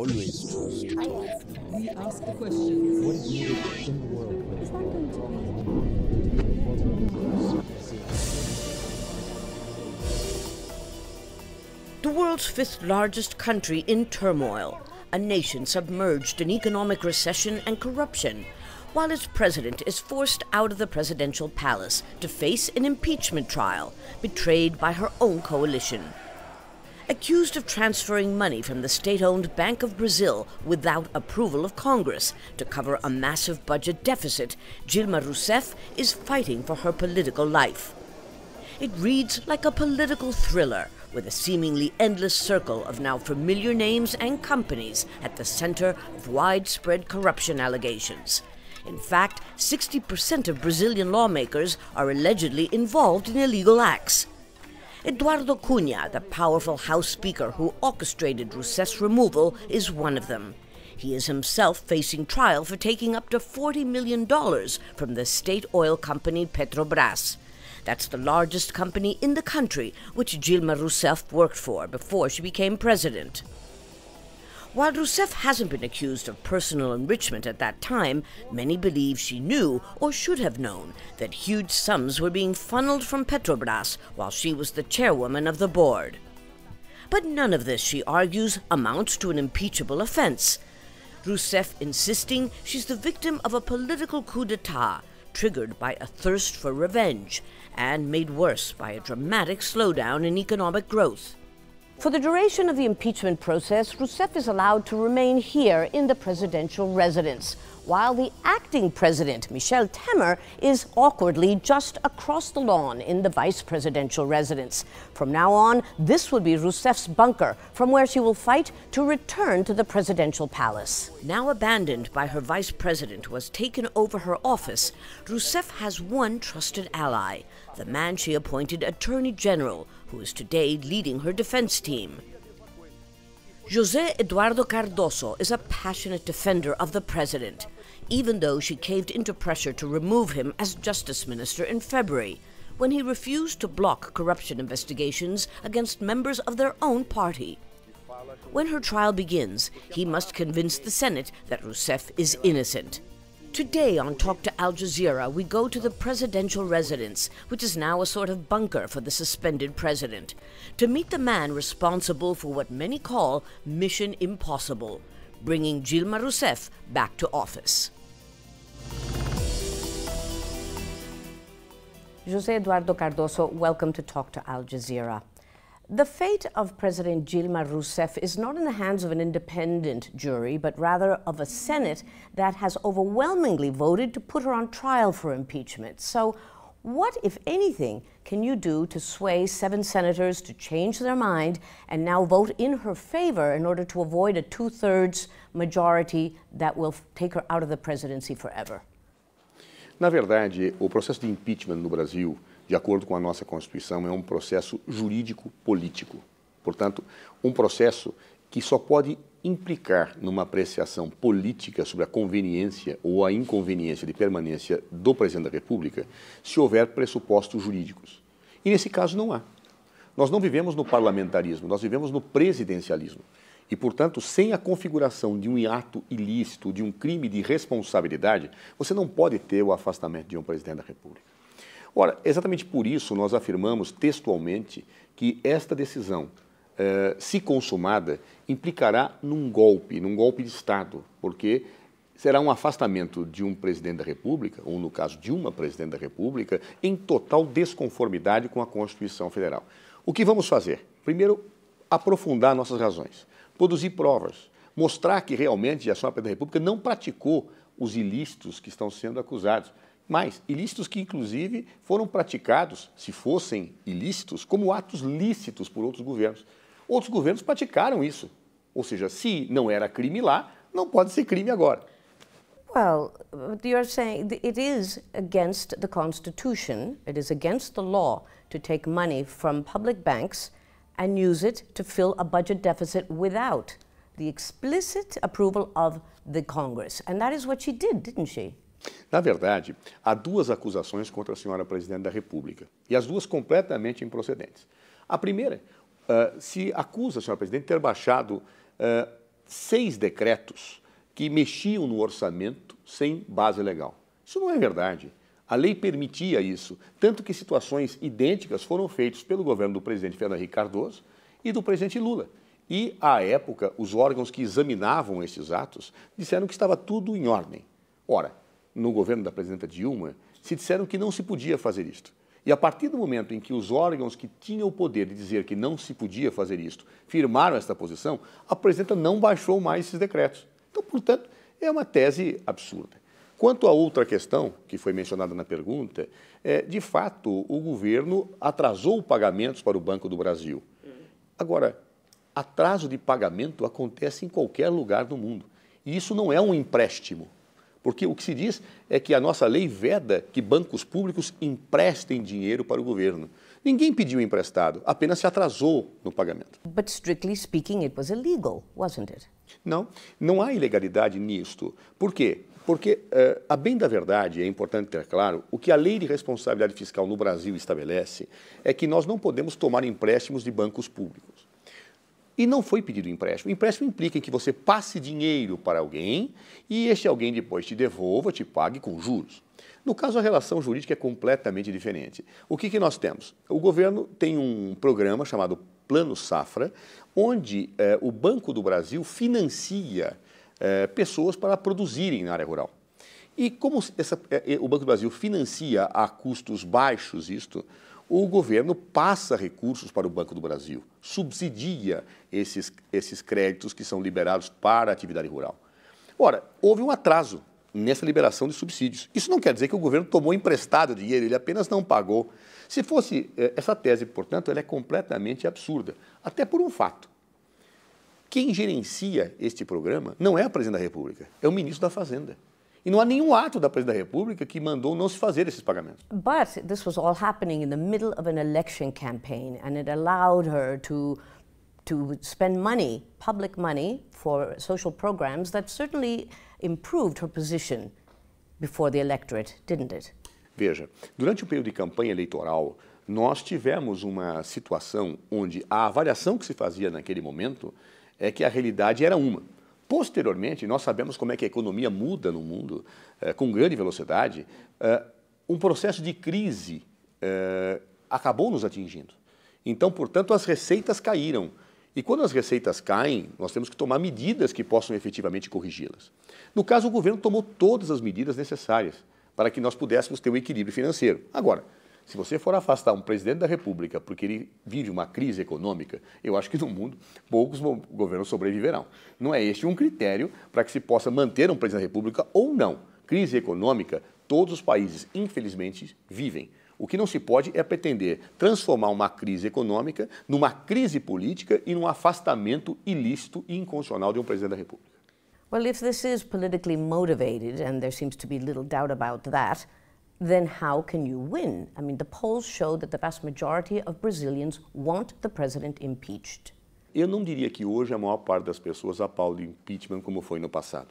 always We ask the question. What is needed in the world? Is that going to be? The world's fifth largest country in turmoil, a nation submerged in economic recession and corruption, while its president is forced out of the presidential palace to face an impeachment trial, betrayed by her own coalition accused of transferring money from the state owned Bank of Brazil without approval of Congress to cover a massive budget deficit, Dilma Rousseff is fighting for her political life. It reads like a political thriller with a seemingly endless circle of now familiar names and companies at the center of widespread corruption allegations. In fact, 60% of Brazilian lawmakers are allegedly involved in illegal acts. Eduardo Cunha, the powerful House Speaker who orchestrated Rousseff's removal, is one of them. He is himself facing trial for taking up to $40 million from the state oil company Petrobras. That's the largest company in the country, which Dilma Rousseff worked for before she became president. While Rousseff hasn't been accused of personal enrichment at that time, many believe she knew, or should have known, that huge sums were being funneled from Petrobras while she was the chairwoman of the board. But none of this, she argues, amounts to an impeachable offense. Rousseff insisting she's the victim of a political coup d'etat, triggered by a thirst for revenge, and made worse by a dramatic slowdown in economic growth. For the duration of the impeachment process, Rousseff is allowed to remain here in the presidential residence, while the acting president, Michel Temer, is awkwardly just across the lawn in the vice presidential residence. From now on, this will be Rousseff's bunker, from where she will fight to return to the presidential palace. Now abandoned by her vice president who has taken over her office, Rousseff has one trusted ally, the man she appointed attorney general, who is today leading her defense team. Jose Eduardo Cardoso is a passionate defender of the president, even though she caved into pressure to remove him as justice minister in February, when he refused to block corruption investigations against members of their own party. When her trial begins, he must convince the Senate that Rousseff is innocent. Today on Talk to Al Jazeera, we go to the presidential residence, which is now a sort of bunker for the suspended president, to meet the man responsible for what many call Mission Impossible bringing Dilma Rousseff back to office. Jose Eduardo Cardoso, welcome to Talk to Al Jazeera. The fate of President Dilma Rousseff is not in the hands of an independent jury, but rather of a Senate that has overwhelmingly voted to put her on trial for impeachment. So, what, if anything, can you do to sway seven senators to change their mind and now vote in her favor in order to avoid a two thirds majority that will take her out of the presidency forever? Na verdade, o processo de impeachment no Brasil de acordo com a nossa Constituição, é um processo jurídico-político. Portanto, um processo que só pode implicar numa apreciação política sobre a conveniência ou a inconveniência de permanência do presidente da República se houver pressupostos jurídicos. E nesse caso não há. Nós não vivemos no parlamentarismo, nós vivemos no presidencialismo. E, portanto, sem a configuração de um ato ilícito, de um crime de responsabilidade, você não pode ter o afastamento de um presidente da República. Ora, exatamente por isso nós afirmamos textualmente que esta decisão, eh, se consumada, implicará num golpe, num golpe de Estado, porque será um afastamento de um presidente da República, ou no caso de uma presidente da República, em total desconformidade com a Constituição Federal. O que vamos fazer? Primeiro, aprofundar nossas razões, produzir provas, mostrar que realmente a Sra. Presidente da República não praticou os ilícitos que estão sendo acusados. Mas ilícitos que, inclusive, foram praticados, se fossem ilícitos, como atos lícitos por outros governos. Outros governos praticaram isso. Ou seja, se não era crime lá, não pode ser crime agora. Well, you're saying it is against the Constitution, it is against the law to take money from public banks and use it to fill a budget deficit without the explicit approval of the Congress. And that is what she did, didn't she? Na verdade, há duas acusações contra a senhora presidente da República, e as duas completamente improcedentes. A primeira, uh, se acusa a senhora presidente de ter baixado uh, seis decretos que mexiam no orçamento sem base legal. Isso não é verdade. A lei permitia isso, tanto que situações idênticas foram feitas pelo governo do presidente Fernando Henrique Cardoso e do presidente Lula. E, à época, os órgãos que examinavam esses atos disseram que estava tudo em ordem. Ora, no governo da presidenta Dilma, se disseram que não se podia fazer isto. E a partir do momento em que os órgãos que tinham o poder de dizer que não se podia fazer isto firmaram esta posição, a presidenta não baixou mais esses decretos. Então, portanto, é uma tese absurda. Quanto à outra questão, que foi mencionada na pergunta, é, de fato, o governo atrasou pagamentos para o Banco do Brasil. Agora, atraso de pagamento acontece em qualquer lugar do mundo. E isso não é um empréstimo. Porque o que se diz é que a nossa lei veda que bancos públicos emprestem dinheiro para o governo. Ninguém pediu emprestado, apenas se atrasou no pagamento. But strictly speaking, it was illegal, wasn't it? Não, não há ilegalidade nisto. Por quê? Porque, uh, a bem da verdade, é importante ter claro, o que a lei de responsabilidade fiscal no Brasil estabelece é que nós não podemos tomar empréstimos de bancos públicos e não foi pedido empréstimo. empréstimo implica em que você passe dinheiro para alguém e este alguém depois te devolva, te pague com juros. No caso, a relação jurídica é completamente diferente. O que, que nós temos? O governo tem um programa chamado Plano Safra, onde eh, o Banco do Brasil financia eh, pessoas para produzirem na área rural. E como essa, eh, eh, o Banco do Brasil financia a custos baixos isto, o governo passa recursos para o Banco do Brasil, subsidia esses, esses créditos que são liberados para a atividade rural. Ora, houve um atraso nessa liberação de subsídios. Isso não quer dizer que o governo tomou emprestado dinheiro, ele apenas não pagou. Se fosse eh, essa tese, portanto, ela é completamente absurda, até por um fato. Quem gerencia este programa não é a presidente da República, é o ministro da Fazenda. E não há nenhum ato da Presidência da República que mandou não se fazer esses pagamentos. But this was all happening in the middle of an election campaign and it allowed her to to spend money, public money for social programs that certainly improved her position before the electorate, didn't it? Veja, durante o período de campanha eleitoral, nós tivemos uma situação onde a avaliação que se fazia naquele momento é que a realidade era uma. Posteriormente, nós sabemos como é que a economia muda no mundo eh, com grande velocidade. Eh, um processo de crise eh, acabou nos atingindo. Então, portanto, as receitas caíram. E quando as receitas caem, nós temos que tomar medidas que possam efetivamente corrigi-las. No caso, o governo tomou todas as medidas necessárias para que nós pudéssemos ter um equilíbrio financeiro. Agora, se você for afastar um presidente da República porque ele vive uma crise econômica, eu acho que no mundo poucos governos sobreviverão. Não é este um critério para que se possa manter um presidente da República ou não. Crise econômica, todos os países, infelizmente, vivem. O que não se pode é pretender transformar uma crise econômica numa crise política e num afastamento ilícito e inconstitucional de um presidente da República. Well, if this is politically motivated, and there seems to be little doubt about that, then how can you win? I mean, the polls show that the vast majority of Brazilians want the president impeached. Eu não diria que hoje a maior parte das pessoas aplaude impeachment como foi no passado.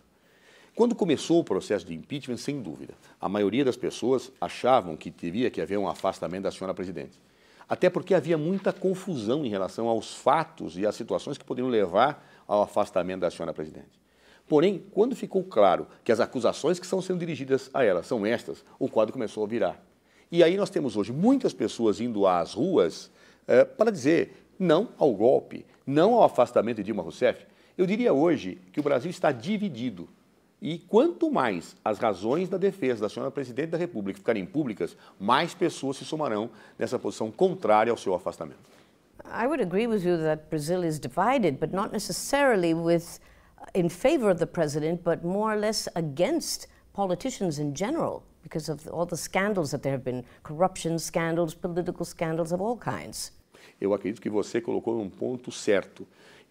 Quando começou o processo de impeachment, sem dúvida, a maioria das pessoas achavam que teria que haver um afastamento da senhora presidente. Até porque havia muita confusão em relação aos fatos e às situações que poderiam levar ao afastamento da senhora presidente. Porém, quando ficou claro que as acusações que estão sendo dirigidas a ela são estas, o quadro começou a virar. E aí nós temos hoje muitas pessoas indo às ruas é, para dizer não ao golpe, não ao afastamento de Dilma Rousseff. Eu diria hoje que o Brasil está dividido. E quanto mais as razões da defesa da senhora presidente da República ficarem públicas, mais pessoas se somarão nessa posição contrária ao seu afastamento. I would agree with you that Brazil is divided, but not necessarily with in favor of the president, but more or less against politicians in general because of all the scandals that there have been corruption scandals, political scandals of all kinds. Eu acredito que você colocou um ponto certo.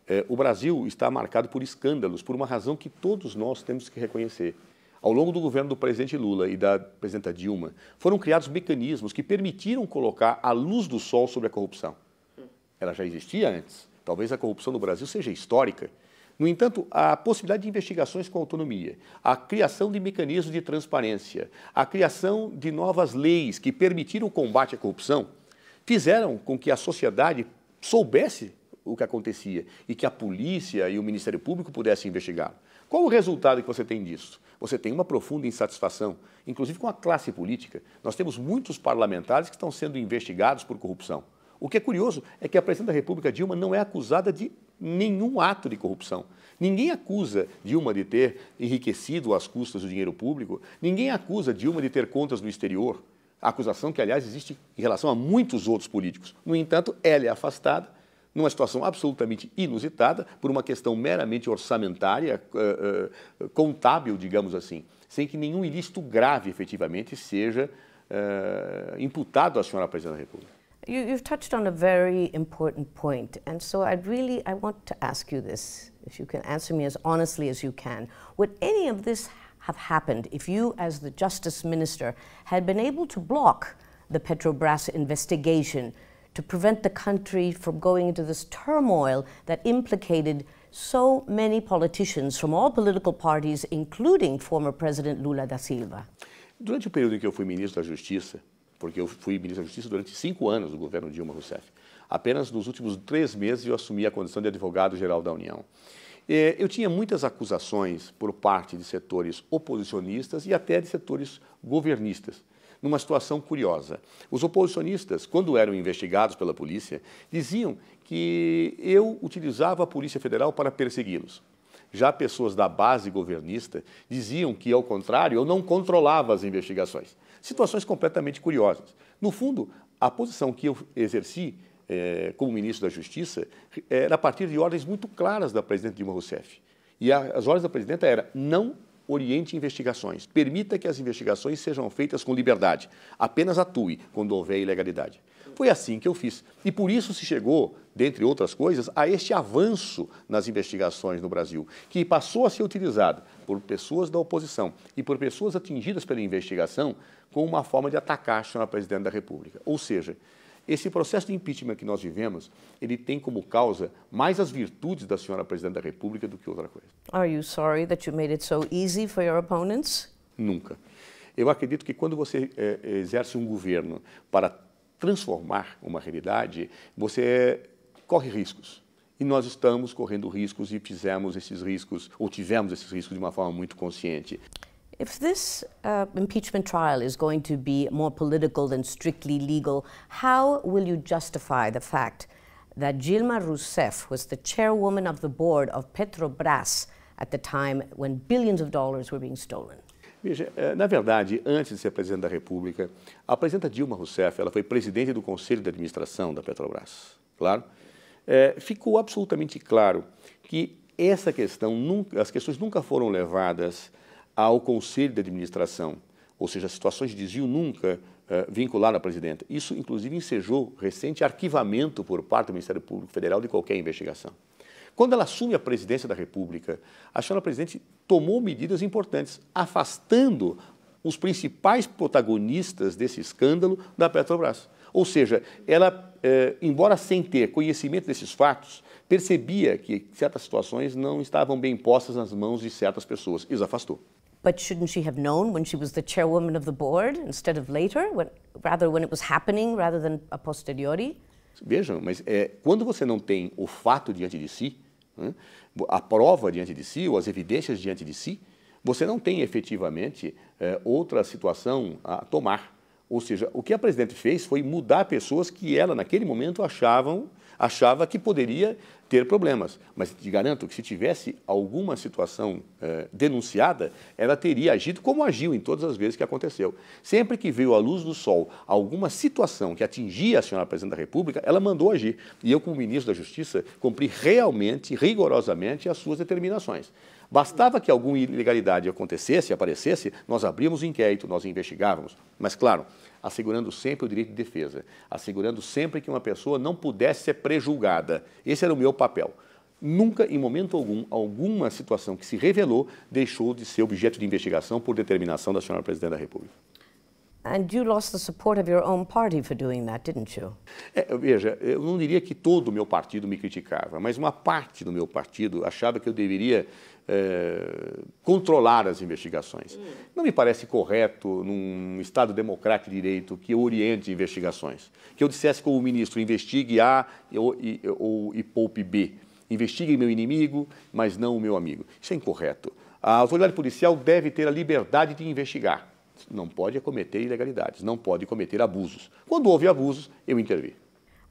É, o Brasil está marcado por escândalos, por uma razão que todos nós temos que reconhecer. Ao longo do governo do presidente Lula e da presidenta Dilma, foram criados mecanismos que permitiram colocar a luz do sol sobre a corrupção. Ela já existia antes. Talvez a corrupção no Brasil seja histórica, no entanto, a possibilidade de investigações com autonomia, a criação de mecanismos de transparência, a criação de novas leis que permitiram o combate à corrupção, fizeram com que a sociedade soubesse o que acontecia e que a polícia e o Ministério Público pudessem investigar. Qual o resultado que você tem disso? Você tem uma profunda insatisfação, inclusive com a classe política. Nós temos muitos parlamentares que estão sendo investigados por corrupção. O que é curioso é que a Presidenta da República Dilma não é acusada de nenhum ato de corrupção. Ninguém acusa Dilma de ter enriquecido às custas do dinheiro público, ninguém acusa Dilma de ter contas no exterior. A acusação que, aliás, existe em relação a muitos outros políticos. No entanto, ela é afastada numa situação absolutamente inusitada por uma questão meramente orçamentária, eh, eh, contábil, digamos assim, sem que nenhum ilícito grave efetivamente seja eh, imputado à senhora presidente da República. You, have touched on a very important point, and so I really I want to ask you this, if you can answer me as honestly as you can. Would any of this have happened if you, as the justice minister, had been able to block the Petrobras investigation to prevent the country from going into this turmoil that implicated so many politicians from all political parties, including former President Lula da Silva? Durante o período em que eu fui ministro da Justiça, porque eu fui ministro da Justiça durante cinco anos do governo Dilma Rousseff. Apenas nos últimos três meses eu assumi a condição de advogado-geral da União. É, eu tinha muitas acusações por parte de setores oposicionistas e até de setores governistas, numa situação curiosa. Os oposicionistas, quando eram investigados pela polícia, diziam que eu utilizava a Polícia Federal para persegui-los. Já pessoas da base governista diziam que, ao contrário, eu não controlava as investigações Situações completamente curiosas. No fundo, a posição que eu exerci é, como ministro da Justiça era a partir de ordens muito claras da presidente Dilma Rousseff. E a, as ordens da presidenta era não oriente investigações, permita que as investigações sejam feitas com liberdade, apenas atue quando houver ilegalidade. Foi assim que eu fiz. E por isso se chegou, dentre outras coisas, a este avanço nas investigações no Brasil, que passou a ser utilizado por pessoas da oposição e por pessoas atingidas pela investigação como uma forma de atacar a senhora presidente da República. Ou seja, esse processo de impeachment que nós vivemos, ele tem como causa mais as virtudes da senhora presidente da República do que outra coisa. Are you sorry that you made it so easy for your opponents? Nunca. Eu acredito que quando você é, exerce um governo para transformar uma realidade, você corre riscos. E nós estamos correndo riscos e fizemos esses riscos, ou tivemos esses riscos de uma forma muito consciente. If this uh, impeachment trial is going to be more political than strictly legal, how will you justify the fact that Dilma Rousseff was the chairwoman of the board of Petrobras at the time when billions of dollars were being stolen? Veja, eh, na verdade, antes de ser presidente da República, a presidenta Dilma Rousseff, ela foi presidente do Conselho de Administração da Petrobras, claro, é, ficou absolutamente claro que essa questão, nunca, as questões nunca foram levadas ao Conselho de Administração, ou seja, situações de desvio nunca é, vincularam a presidenta. Isso, inclusive, ensejou recente arquivamento por parte do Ministério Público Federal de qualquer investigação. Quando ela assume a presidência da República, a senhora presidente tomou medidas importantes, afastando os principais protagonistas desse escândalo da Petrobras. Ou seja, ela, eh, embora sem ter conhecimento desses fatos, percebia que certas situações não estavam bem postas nas mãos de certas pessoas e os afastou. But shouldn't she have known when she was the chairwoman of the board instead of later, when, rather when it was happening rather than a posteriori? Vejam, mas é, quando você não tem o fato diante de si, né? a prova diante de si ou as evidências diante de si, você não tem efetivamente é, outra situação a tomar. Ou seja, o que a presidente fez foi mudar pessoas que ela, naquele momento, achavam, achava que poderia ter problemas. Mas te garanto que se tivesse alguma situação eh, denunciada, ela teria agido como agiu em todas as vezes que aconteceu. Sempre que veio à luz do sol alguma situação que atingia a senhora presidente da República, ela mandou agir. E eu, como ministro da Justiça, cumpri realmente, rigorosamente as suas determinações. Bastava que alguma ilegalidade acontecesse, aparecesse, nós abríamos o um inquérito, nós investigávamos. Mas, claro, assegurando sempre o direito de defesa, assegurando sempre que uma pessoa não pudesse ser prejulgada. Esse era o meu papel. Nunca, em momento algum, alguma situação que se revelou deixou de ser objeto de investigação por determinação da senhora Presidente da República. And you lost the support of your own party for doing that, didn't you? É, veja, eu não diria que todo o meu partido me criticava, mas uma parte do meu partido achava que eu deveria é, controlar as investigações. Não me parece correto, num Estado democrático de direito, que eu oriente investigações. Que eu dissesse como ministro, investigue A ou, e, ou, e poupe B. Investigue meu inimigo, mas não o meu amigo. Isso é incorreto. A autoridade policial deve ter a liberdade de investigar não pode cometer ilegalidades, não pode cometer abusos. Quando houve abusos, eu intervi.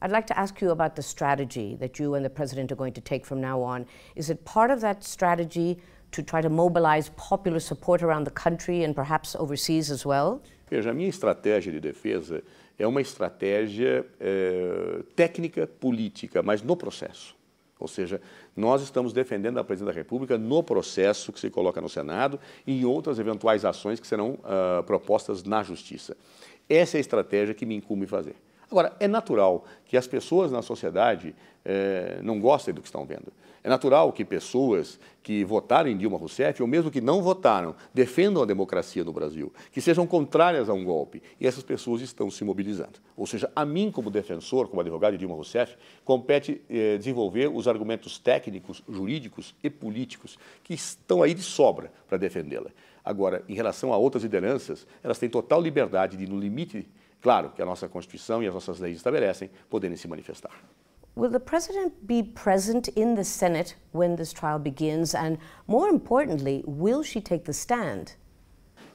I'd like to ask you about the strategy that you and the president are going to take from now on. Is it part of that strategy to try to mobilize popular support around the country and perhaps overseas as well? Veja, a minha estratégia de defesa é uma estratégia é, técnica política, mas no processo. Ou seja, nós estamos defendendo a presidência da República no processo que se coloca no Senado e em outras eventuais ações que serão uh, propostas na Justiça. Essa é a estratégia que me incumbe fazer. Agora, é natural que as pessoas na sociedade eh, não gostem do que estão vendo. É natural que pessoas que votaram em Dilma Rousseff, ou mesmo que não votaram, defendam a democracia no Brasil, que sejam contrárias a um golpe. E essas pessoas estão se mobilizando. Ou seja, a mim, como defensor, como advogado de Dilma Rousseff, compete eh, desenvolver os argumentos técnicos, jurídicos e políticos que estão aí de sobra para defendê-la. Agora, em relação a outras lideranças, elas têm total liberdade de, no limite, claro, que a nossa Constituição e as nossas leis estabelecem, poderem se manifestar. Will the president be present in the Senate when this trial begins? And more importantly, will she take the stand?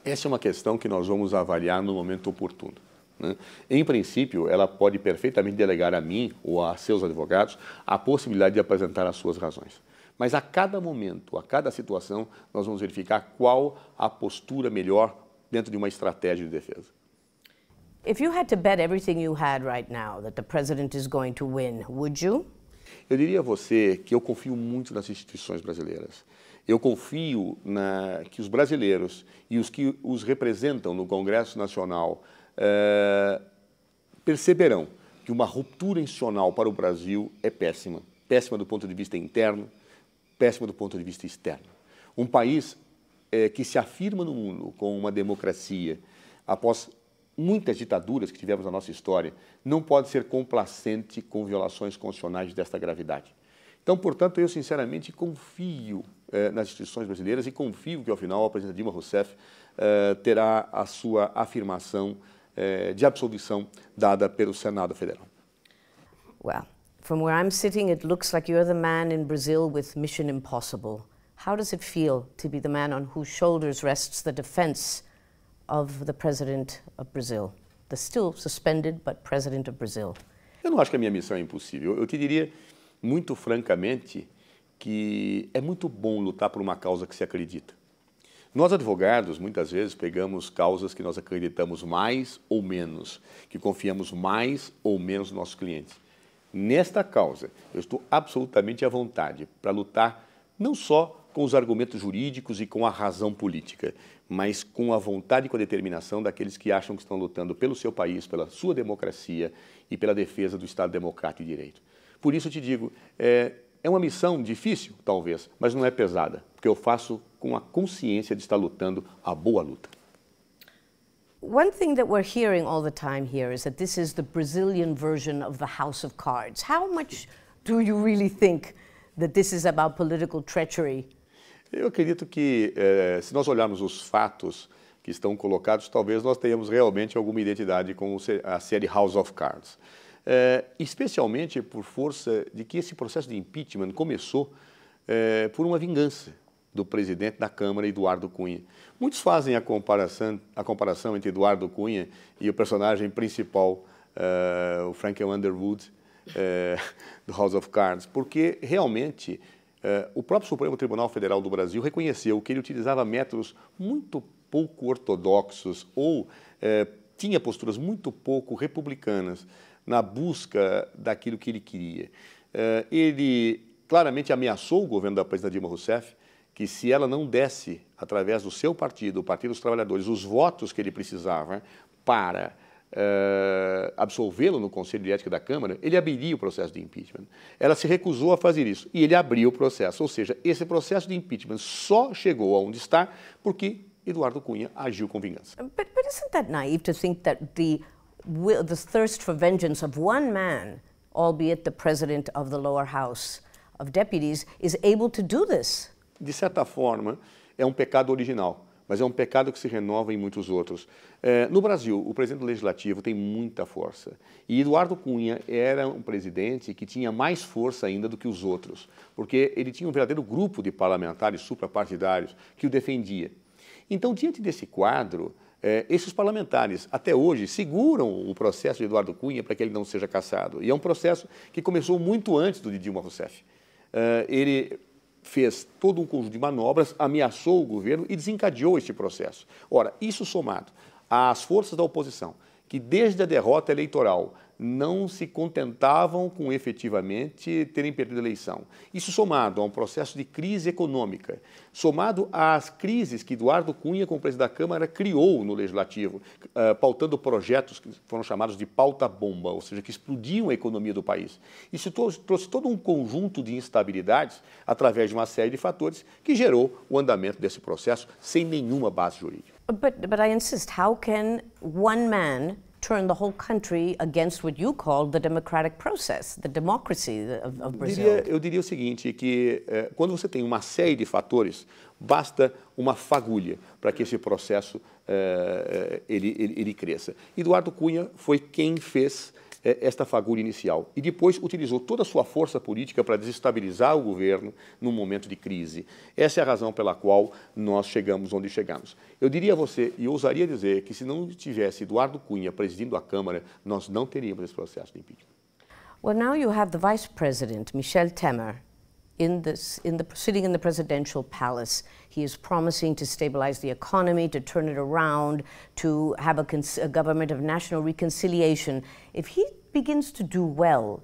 Essa é uma questão que nós vamos avaliar no momento oportuno. Né? Em princípio, ela pode perfeitamente delegar a mim ou a seus advogados a possibilidade de apresentar as suas razões. Mas a cada momento, a cada situação, nós vamos verificar qual a postura melhor dentro de uma estratégia de defesa. Eu diria a você que eu confio muito nas instituições brasileiras. Eu confio na, que os brasileiros e os que os representam no Congresso Nacional eh, perceberão que uma ruptura institucional para o Brasil é péssima. Péssima do ponto de vista interno, péssima do ponto de vista externo. Um país é, que se afirma no mundo com uma democracia após muitas ditaduras que tivemos na nossa história, não pode ser complacente com violações constitucionais desta gravidade. Então, portanto, eu sinceramente confio eh, nas instituições brasileiras e confio que, ao final, a presidenta Dilma Rousseff eh, terá a sua afirmação eh, de absolvição dada pelo Senado Federal. Well, from where I'm sitting, it looks like you're the man in Brazil with Mission Impossible. How does it feel to be the man on whose shoulders rests the defense of the President of Brazil. The still suspended, but President of Brazil. Eu não acho que a minha missão é impossível. Eu te diria, muito francamente, que é muito bom lutar por uma causa que se acredita. Nós, advogados, muitas vezes pegamos causas que nós acreditamos mais ou menos, que confiamos mais ou menos nos nossos clientes. Nesta causa, eu estou absolutamente à vontade para lutar não só com os argumentos jurídicos e com a razão política, mas com a vontade e com a determinação daqueles que acham que estão lutando pelo seu país, pela sua democracia e pela defesa do Estado democrático e direito. Por isso eu te digo, é, é uma missão difícil, talvez, mas não é pesada, porque eu faço com a consciência de estar lutando a boa luta. One thing that we're hearing all the time here is that this is the Brazilian version of the House of Cards. How much do you really think that this is about political treachery eu acredito que, é, se nós olharmos os fatos que estão colocados, talvez nós tenhamos realmente alguma identidade com a série House of Cards. É, especialmente por força de que esse processo de impeachment começou é, por uma vingança do presidente da Câmara, Eduardo Cunha. Muitos fazem a comparação, a comparação entre Eduardo Cunha e o personagem principal, o Frank Underwood, do House of Cards, porque realmente eh, o próprio Supremo Tribunal Federal do Brasil reconheceu que ele utilizava métodos muito pouco ortodoxos ou eh, tinha posturas muito pouco republicanas na busca daquilo que ele queria. Eh, ele claramente ameaçou o governo da presidenta Dilma Rousseff que se ela não desse, através do seu partido, o Partido dos Trabalhadores, os votos que ele precisava para uh, absolvê-lo no Conselho de Ética da Câmara, ele abriria o processo de impeachment. Ela se recusou a fazer isso e ele abriu o processo. Ou seja, esse processo de impeachment só chegou aonde está porque Eduardo Cunha agiu com vingança. But, but isn't that naive to think that the, will, the thirst for vengeance of one man, albeit the president of the lower house of deputies, is able to do this? De certa forma, é um pecado original mas é um pecado que se renova em muitos outros. É, no Brasil, o presidente do legislativo tem muita força. E Eduardo Cunha era um presidente que tinha mais força ainda do que os outros, porque ele tinha um verdadeiro grupo de parlamentares suprapartidários que o defendia. Então, diante desse quadro, é, esses parlamentares, até hoje, seguram o processo de Eduardo Cunha para que ele não seja cassado. E é um processo que começou muito antes do de Dilma Rousseff. Uh, ele fez todo um conjunto de manobras, ameaçou o governo e desencadeou este processo. Ora, isso somado às forças da oposição, que desde a derrota eleitoral não se contentavam com efetivamente terem perdido a eleição. Isso somado a um processo de crise econômica, somado às crises que Eduardo Cunha, como presidente da Câmara, criou no Legislativo, eh, pautando projetos que foram chamados de pauta-bomba, ou seja, que explodiam a economia do país. Isso trouxe todo um conjunto de instabilidades através de uma série de fatores que gerou o andamento desse processo sem nenhuma base jurídica. But, but I insist, how can one man turn the whole country against what you call the democratic process, the democracy of, of Brazil. Diria, eu diria o seguinte, que eh, quando você tem uma série de fatores, basta uma fagulha para que esse processo eh, eh ele, ele, ele cresça. Eduardo Cunha foi quem fez eh, esta fagulha inicial. E depois utilizou toda a sua força política para desestabilizar o governo num momento de crise. Essa é a razão pela qual nós chegamos onde chegamos. Eu diria a você, e ousaria dizer, que se não tivesse Eduardo Cunha presidindo a Câmara, nós não teríamos esse processo de impeachment. Well, now you have the Vice President, Michel Temer, in, this, in the, sitting in the presidential palace. He is promising to stabilize the economy, to turn it around, to have a, a government of national reconciliation. If he begins to do well,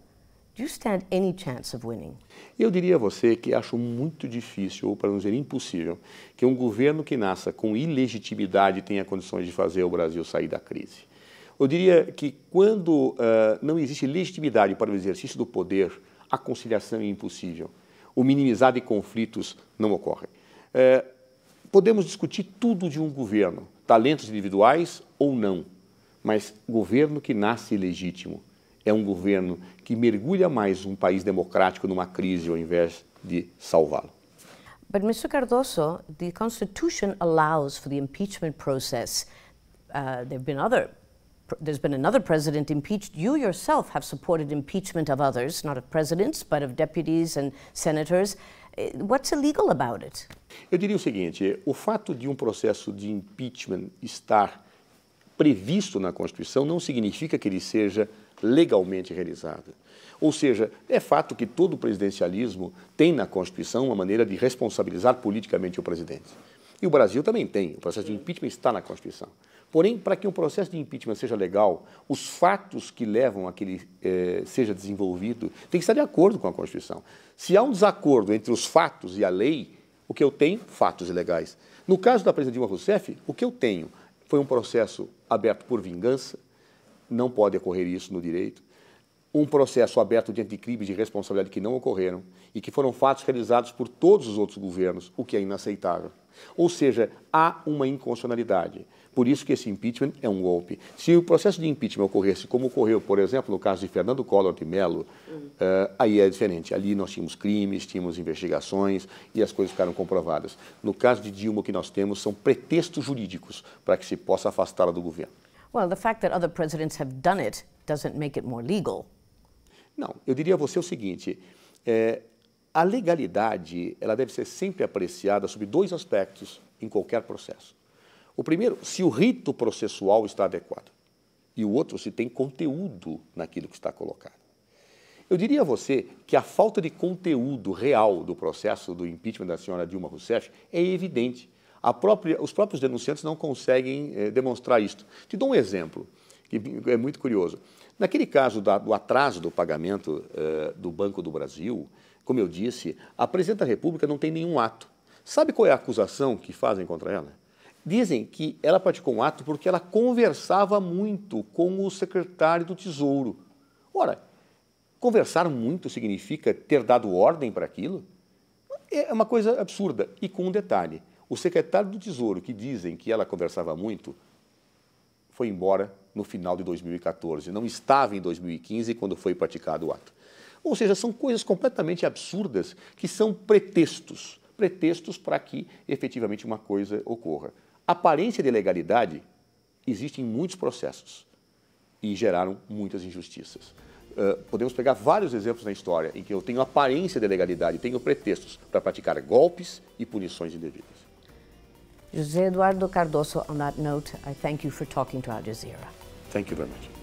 do you stand any chance of winning? Eu diria a você que acho muito difícil, ou para não dizer impossível, que um governo que nasça com ilegitimidade tenha condições de fazer o Brasil sair da crise. Eu diria que quando uh, não existe legitimidade para o exercício do poder, a conciliação é impossível ou minimizar de conflitos não ocorrem. É, podemos discutir tudo de um governo, talentos individuais ou não, mas governo que nasce legítimo é um governo que mergulha mais um país democrático numa crise ao invés de salvá-lo. But Mr. Cardoso, the Constitution allows for the impeachment process. Uh, there have been other there's been another president impeached. You yourself have supported impeachment of others, not of presidents, but of deputies and senators. Eh, what's illegal about it? Eu diria o seguinte: o fato de um processo de impeachment estar previsto na Constituição não significa que ele seja legalmente realizado. Ou seja, é fato que todo o presidencialismo tem na Constituição uma maneira de responsabilizar politicamente o presidente. E o Brasil também tem. O processo de impeachment está na Constituição. Porém, para que um processo de impeachment seja legal, os fatos que levam a que ele eh, seja desenvolvido têm que estar de acordo com a Constituição. Se há um desacordo entre os fatos e a lei, o que eu tenho? Fatos ilegais. No caso da presidente Dilma Rousseff, o que eu tenho foi um processo aberto por vingança, não pode ocorrer isso no direito, um processo aberto diante de crimes de responsabilidade que não ocorreram e que foram fatos realizados por todos os outros governos, o que é inaceitável. Ou seja, há uma inconstitucionalidade. Por isso que esse impeachment é um golpe. Se o processo de impeachment ocorresse como ocorreu, por exemplo, no caso de Fernando Collor de Mello, uh, aí é diferente. Ali nós tínhamos crimes, tínhamos investigações e as coisas ficaram comprovadas. No caso de Dilma, o que nós temos são pretextos jurídicos para que se possa afastá-la do governo. Well, the fact that other presidents have done it doesn't make it more legal. Não, eu diria a você o seguinte: é, a legalidade ela deve ser sempre apreciada sob dois aspectos em qualquer processo. O primeiro, se o rito processual está adequado. E o outro, se tem conteúdo naquilo que está colocado. Eu diria a você que a falta de conteúdo real do processo do impeachment da senhora Dilma Rousseff é evidente. Própria, os próprios denunciantes não conseguem eh, demonstrar isto. Te dou um exemplo que é muito curioso. Naquele caso da, do atraso do pagamento eh, do Banco do Brasil, como eu disse, a Presidenta da República não tem nenhum ato. Sabe qual é a acusação que fazem contra ela? Dizem que ela praticou um ato porque ela conversava muito com o secretário do Tesouro. Ora, conversar muito significa ter dado ordem para aquilo? É uma coisa absurda. E com um detalhe: o secretário do Tesouro, que dizem que ela conversava muito, foi embora no final de 2014. Não estava em 2015 quando foi praticado o ato. Ou seja, são coisas completamente absurdas que são pretextos pretextos para que efetivamente uma coisa ocorra. Aparência de legalidade existe em muitos processos e geraram muitas injustiças. Uh, podemos pegar vários exemplos na história em que eu tenho aparência de legalidade, tenho pretextos para praticar golpes e punições indevidas. José Eduardo Cardoso, on that note, I thank you for talking to Al Jazeera. Thank you very much.